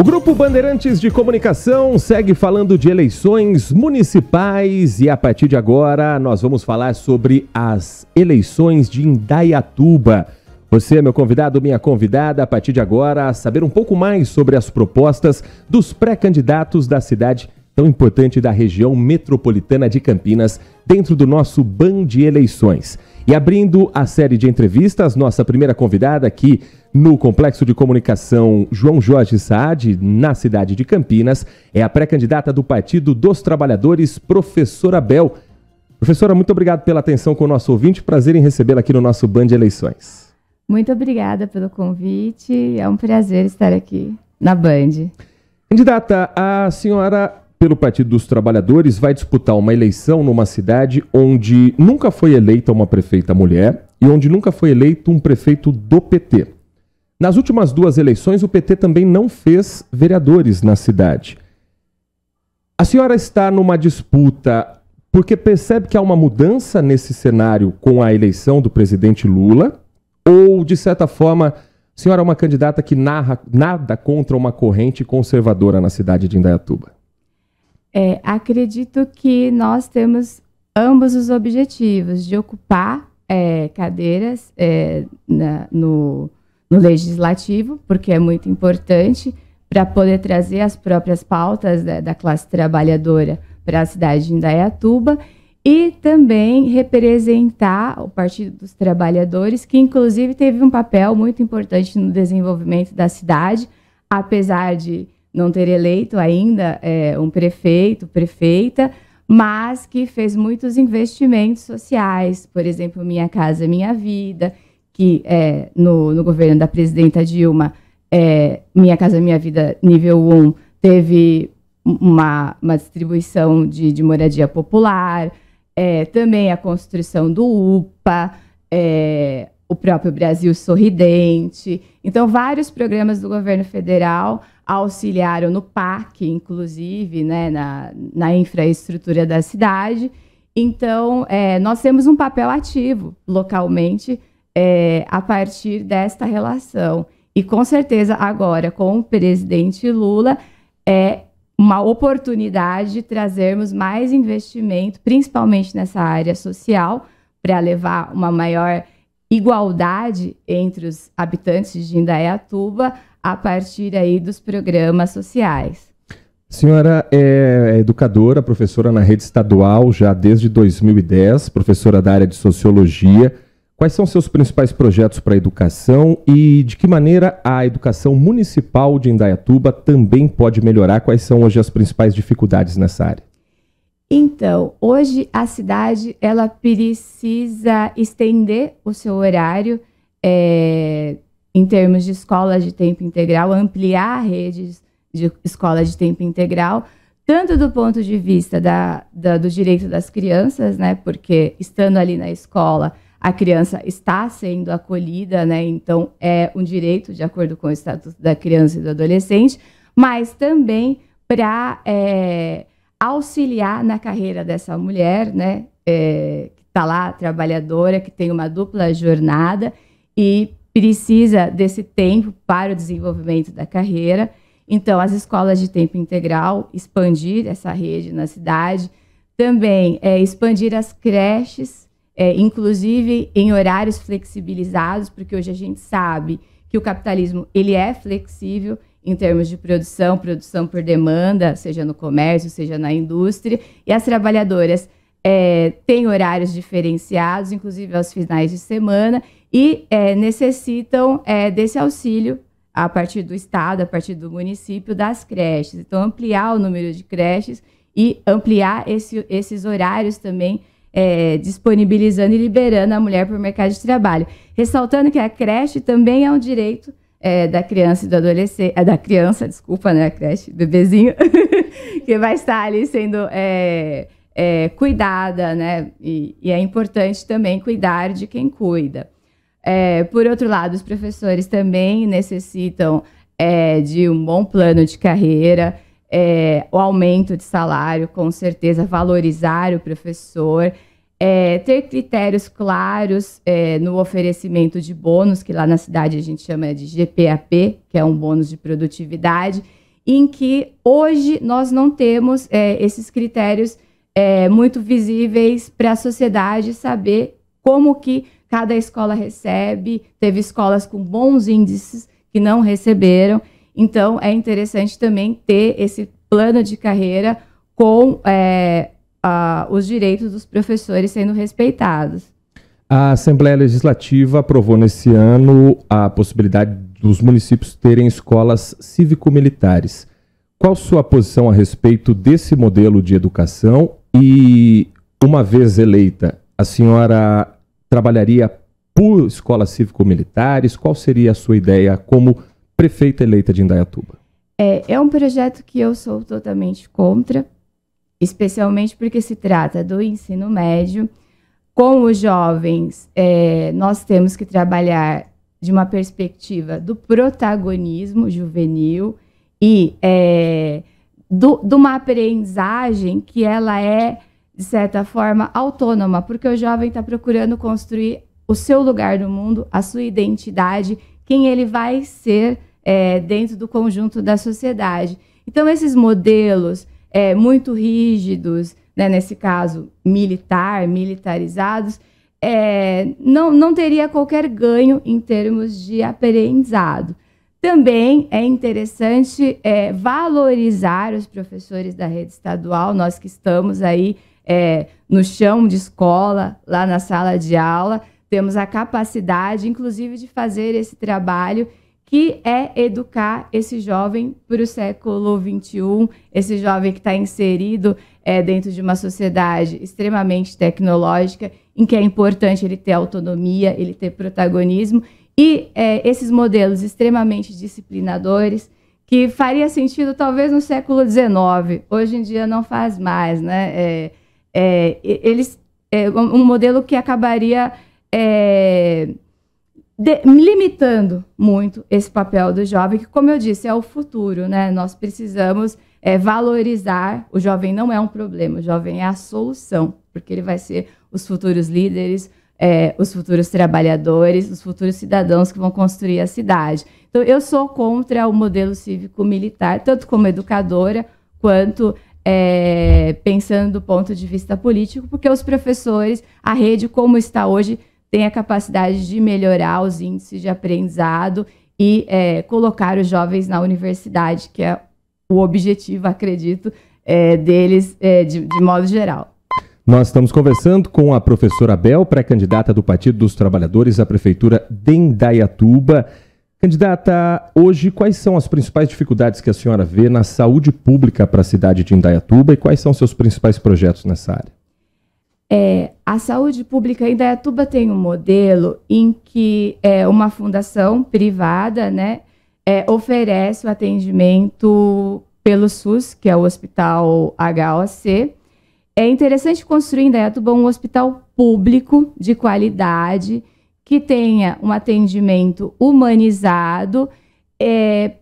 O Grupo Bandeirantes de Comunicação segue falando de eleições municipais e a partir de agora nós vamos falar sobre as eleições de Indaiatuba. Você, meu convidado, minha convidada, a partir de agora, a saber um pouco mais sobre as propostas dos pré-candidatos da cidade tão importante da região metropolitana de Campinas dentro do nosso Ban de Eleições. E abrindo a série de entrevistas, nossa primeira convidada aqui no Complexo de Comunicação João Jorge Saad, na cidade de Campinas, é a pré-candidata do Partido dos Trabalhadores, professora Bel. Professora, muito obrigado pela atenção com o nosso ouvinte. Prazer em recebê-la aqui no nosso Band de Eleições. Muito obrigada pelo convite. É um prazer estar aqui na Band. Candidata, a senhora pelo Partido dos Trabalhadores, vai disputar uma eleição numa cidade onde nunca foi eleita uma prefeita mulher e onde nunca foi eleito um prefeito do PT. Nas últimas duas eleições, o PT também não fez vereadores na cidade. A senhora está numa disputa porque percebe que há uma mudança nesse cenário com a eleição do presidente Lula? Ou, de certa forma, a senhora é uma candidata que narra nada contra uma corrente conservadora na cidade de Indaiatuba? É, acredito que nós temos ambos os objetivos de ocupar é, cadeiras é, na, no, no legislativo, porque é muito importante para poder trazer as próprias pautas da, da classe trabalhadora para a cidade de Indaiatuba e também representar o Partido dos Trabalhadores, que inclusive teve um papel muito importante no desenvolvimento da cidade, apesar de não ter eleito ainda é, um prefeito, prefeita, mas que fez muitos investimentos sociais, por exemplo, Minha Casa Minha Vida, que é, no, no, governo da presidenta Dilma, é, Minha Casa Minha Vida nível 1 teve uma, uma distribuição de, de, moradia popular, é, também a construção do UPA, é, o próprio Brasil Sorridente. Então, vários programas do governo federal auxiliaram no parque, inclusive, né, na, na infraestrutura da cidade. Então, é, nós temos um papel ativo localmente é, a partir desta relação. E com certeza, agora, com o presidente Lula, é uma oportunidade de trazermos mais investimento, principalmente nessa área social, para levar uma maior igualdade entre os habitantes de Indaiatuba a partir aí dos programas sociais. Senhora é, é educadora, professora na rede estadual já desde 2010, professora da área de sociologia. Quais são seus principais projetos para a educação e de que maneira a educação municipal de Indaiatuba também pode melhorar? Quais são hoje as principais dificuldades nessa área? Então, hoje a cidade ela precisa estender o seu horário é, em termos de escola de tempo integral, ampliar a rede de escola de tempo integral, tanto do ponto de vista da, da, do direito das crianças, né, porque estando ali na escola, a criança está sendo acolhida, né, então é um direito de acordo com o Estatuto da Criança e do Adolescente, mas também para é, eh, auxiliar na carreira dessa mulher, né? É, que está lá, trabalhadora, que tem uma dupla jornada e precisa desse tempo para o desenvolvimento da carreira. Então, as escolas de tempo integral, expandir essa rede na cidade, também é, expandir as creches, é, inclusive em horários flexibilizados, porque hoje a gente sabe que o capitalismo ele é flexível em termos de produção, produção por demanda, seja no comércio, seja na indústria, e as trabalhadoras é, têm horários diferenciados, inclusive aos finais de semana, e é, necessitam é, desse auxílio a partir do estado, a partir do município, das creches. Então, ampliar o número de creches e ampliar esse, esses horários também é, disponibilizando e liberando a mulher para o mercado de trabalho. Ressaltando que a creche também é um direito é, da criança e do adolescente, é, da criança, desculpa, né, a creche, bebezinho, que vai estar ali sendo é, é, cuidada, né, e, e, é importante também cuidar de quem cuida. É, por outro lado, os professores também necessitam é, de um bom plano de carreira, o aumento de salário, com certeza, valorizar o professor, é, ter critérios claros é, no oferecimento de bônus, que lá na cidade a gente chama de GPAP, que é um bônus de produtividade, em que hoje nós não temos é, esses critérios é, muito visíveis para a sociedade saber como que cada escola recebe. Teve escolas com bons índices que não receberam. Então, é interessante também ter esse plano de carreira com é, uh, os direitos dos professores sendo respeitados. A Assembleia Legislativa aprovou nesse ano a possibilidade dos municípios terem escolas cívico-militares. Qual sua posição a respeito desse modelo de educação? E, uma vez eleita, a senhora trabalharia por escolas cívico-militares? Qual seria a sua ideia como prefeita eleita de Indaiatuba? É, é um projeto que eu sou totalmente contra, especialmente porque se trata do ensino médio. Com os jovens, é, nós temos que trabalhar de uma perspectiva do protagonismo juvenil e é, do, de uma aprendizagem que ela é, de certa forma, autônoma, porque o jovem está procurando construir o seu lugar no mundo, a sua identidade, quem ele vai ser é, dentro do conjunto da sociedade. Então, esses modelos é, muito rígidos, né, nesse caso militar, militarizados, é, não, não teria qualquer ganho em termos de aprendizado. Também é interessante é, valorizar os professores da rede estadual, nós que estamos aí é, no chão de escola, lá na sala de aula, temos a capacidade, inclusive, de fazer esse trabalho que é educar esse jovem para o século XXI, esse jovem que está inserido é, dentro de uma sociedade extremamente tecnológica, em que é importante ele ter autonomia, ele ter protagonismo, e é, esses modelos extremamente disciplinadores, que faria sentido talvez no século XIX, hoje em dia não faz mais, né? É, é eles, é, um modelo que acabaria é, de, limitando muito esse papel do jovem, que, como eu disse, é o futuro, né? Nós precisamos é, valorizar. O jovem não é um problema, o jovem é a solução, porque ele vai ser os futuros líderes, é, os futuros trabalhadores, os futuros cidadãos que vão construir a cidade. Então, eu sou contra o modelo cívico-militar, tanto como educadora, quanto é, pensando do ponto de vista político, porque os professores, a rede como está hoje, tem a capacidade de melhorar os índices de aprendizado e é, colocar os jovens na universidade, que é o objetivo, acredito, é, deles é, de, de modo geral. Nós estamos conversando com a professora Bel, pré-candidata do Partido dos Trabalhadores à Prefeitura de Indaiatuba. Candidata, hoje quais são as principais dificuldades que a senhora vê na saúde pública para a cidade de Indaiatuba e quais são seus principais projetos nessa área? É, a saúde pública em Dayatuba é tem um modelo em que é, uma fundação privada né, é, oferece o atendimento pelo SUS, que é o Hospital HOC. É interessante construir em Dayatuba um hospital público de qualidade, que tenha um atendimento humanizado é,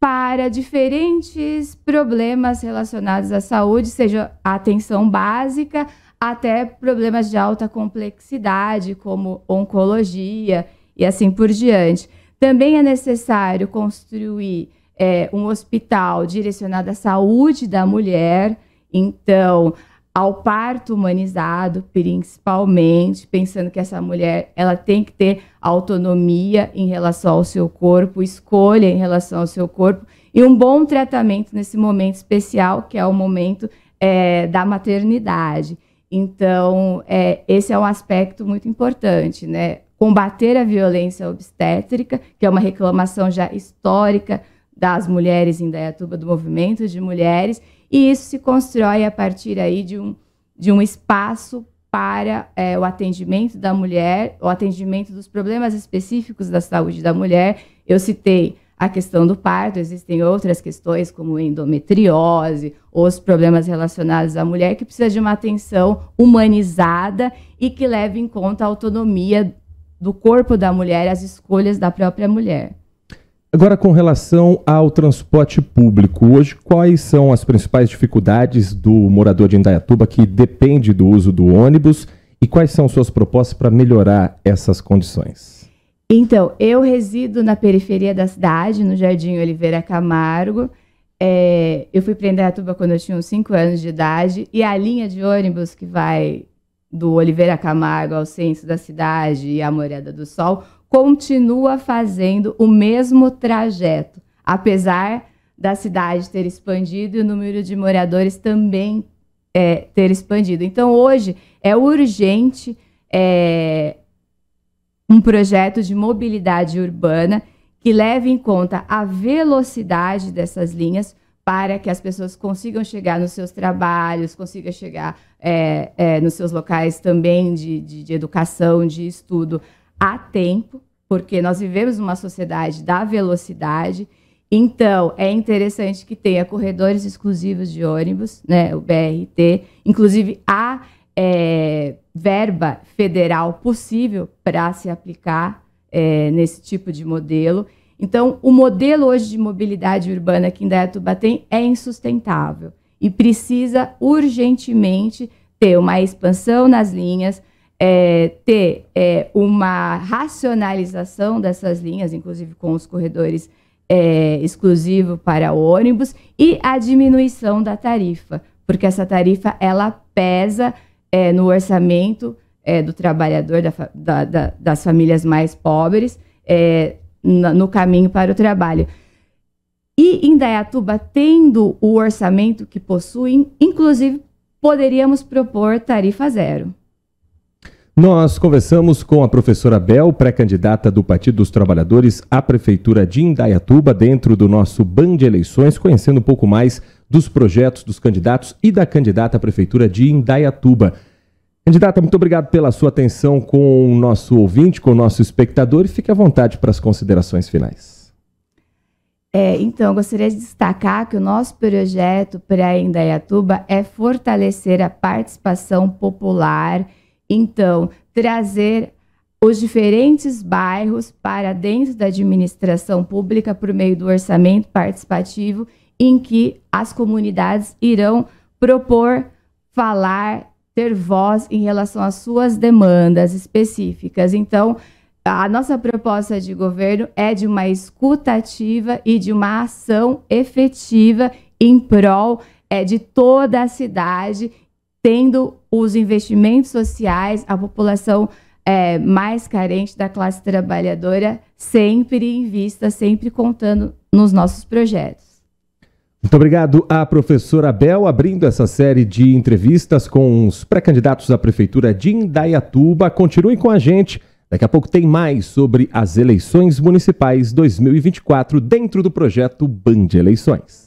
para diferentes problemas relacionados à saúde, seja a atenção básica, até problemas de alta complexidade, como oncologia e assim por diante. Também é necessário construir é, um hospital direcionado à saúde da mulher, então ao parto humanizado, principalmente, pensando que essa mulher ela tem que ter autonomia em relação ao seu corpo, escolha em relação ao seu corpo e um bom tratamento nesse momento especial que é o momento é, da maternidade. Então, é, esse é um aspecto muito importante, né? Combater a violência obstétrica, que é uma reclamação já histórica das mulheres em Dayatuba, do movimento de mulheres, e isso se constrói a partir aí de um, de um espaço para é, o atendimento da mulher, o atendimento dos problemas específicos da saúde da mulher. Eu citei a questão do parto, existem outras questões como endometriose, os problemas relacionados à mulher que precisa de uma atenção humanizada e que leve em conta a autonomia do corpo da mulher, e as escolhas da própria mulher. Agora com relação ao transporte público, hoje quais são as principais dificuldades do morador de Indaiatuba que depende do uso do ônibus e quais são suas propostas para melhorar essas condições? Então, eu resido na periferia da cidade, no Jardim Oliveira Camargo. É, eu fui para Indaiatuba quando eu tinha uns 5 anos de idade e a linha de ônibus que vai do Oliveira Camargo ao centro da cidade e à Morada do Sol continua fazendo o mesmo trajeto, apesar da cidade ter expandido e o número de moradores também é, ter expandido. Então, hoje é urgente é, um projeto de mobilidade urbana que leve em conta a velocidade dessas linhas para que as pessoas consigam chegar nos seus trabalhos, consigam chegar é, é, nos seus locais também de, de, de educação, de estudo, a tempo, porque nós vivemos uma sociedade da velocidade. Então, é interessante que tenha corredores exclusivos de ônibus, né, o BRT. Inclusive, há é, verba federal possível para se aplicar é, nesse tipo de modelo. Então, o modelo hoje de mobilidade urbana que Indaiatuba tem é insustentável e precisa urgentemente ter uma expansão nas linhas, é, ter é, uma racionalização dessas linhas, inclusive com os corredores é, exclusivos para ônibus, e a diminuição da tarifa, porque essa tarifa ela pesa é, no orçamento é, do trabalhador, da, da, da, das famílias mais pobres, é, no, no caminho para o trabalho. E Indaiatuba, tendo o orçamento que possuem, inclusive poderíamos propor tarifa zero. Nós conversamos com a professora Bel, pré-candidata do Partido dos Trabalhadores à Prefeitura de Indaiatuba, dentro do nosso Band de Eleições, conhecendo um pouco mais dos projetos dos candidatos e da candidata à Prefeitura de Indaiatuba. Candidata, muito obrigado pela sua atenção com o nosso ouvinte, com o nosso espectador e fique à vontade para as considerações finais. É, então, gostaria de destacar que o nosso projeto para Indaiatuba é fortalecer a participação popular, então, trazer os diferentes bairros para dentro da administração pública por meio do orçamento participativo em que as comunidades irão propor, falar, ter voz em relação às suas demandas específicas. Então, a nossa proposta de governo é de uma escutativa e de uma ação efetiva em prol é, de toda a cidade, tendo os investimentos sociais, a população é, mais carente da classe trabalhadora sempre em vista, sempre contando nos nossos projetos. Muito obrigado à professora Bel, abrindo essa série de entrevistas com os pré-candidatos à Prefeitura de Indaiatuba. Continue com a gente. Daqui a pouco tem mais sobre as eleições municipais 2024 dentro do projeto Band Eleições.